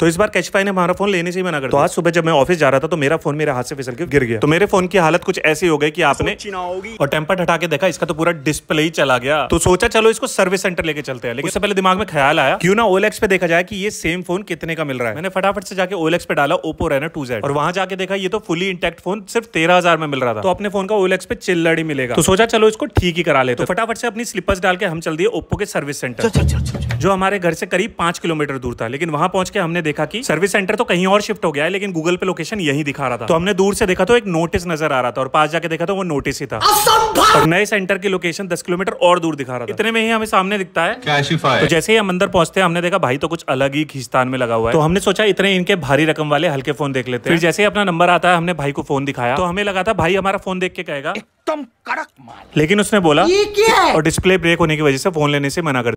तो इस बार कैशपाई ने हमारा फोन लेने से ही मना कर तो आज सुबह जब मैं ऑफिस जा रहा था तो मेरा फोन मेरे हाथ से फिसल के गिर गया तो मेरे फोन की हालत कुछ ऐसी हो गई कि आपने और टेम्पर हटा के देखा इसका तो पूरा डिस्प्ले ही चला गया तो सोचा चलो इसको सर्विस सेंटर लेके चलते हैं लेकिन उससे पहले दिमाग में ख्याल आया क्यों ना ओलेक्स पे देखा जाए कि ये सेम फोन कितने का मिल रहा है मैंने फटाफट से जाकर ओलेक्स पे डाला ओपो रहना टू और वहां जाके देखा ये तो फुली इंटेक्ट फोन सिर्फ तेरह हजार में मिल रहा था तो अपने फोन का ओलेक्स पे चिल्लर ही मिलेगा तो सोचा चलो इसको ठीक ही करा लेते तो फटाफट से अपनी स्लीपर्स डाल के हम चल दिए ओप्पो के सर्विस सेंटर जो हमारे घर से करीब पांच किलोमीटर दूर था लेकिन वहां पहुंच के हमने देखा कि सर्विस सेंटर तो कहीं और शिफ्ट हो गया है लेकिन गूगल पे लोकेशन यही दिखा रहा था तो हमने दूर से देखा तो एक नोटिस नजर आ रहा था और पास जाके देखा तो वो नोटिस ही था और नए सेंटर की लोकेशन दस किलोमीटर और दूर दिखा रहा था इतने में ही हमें सामने दिखता है तो जैसे ही हम अंदर पहुंचते हैं हमने देखा भाई तो कुछ अलग ही खिस्तान में लगा हुआ है तो हमने सोचा इतने इनके भारी रकम वाले हल्के फोन देख लेते हैं जैसे ही अपना नंबर आता है हमने भाई को फोन दिखाया तो हमें लगा था भाई हमारा फोन देख के कहेगा एकदम कड़क माल लेकिन उसने बोला ये क्या है और डिस्प्ले ब्रेक होने की वजह से फोन लेने से मना कर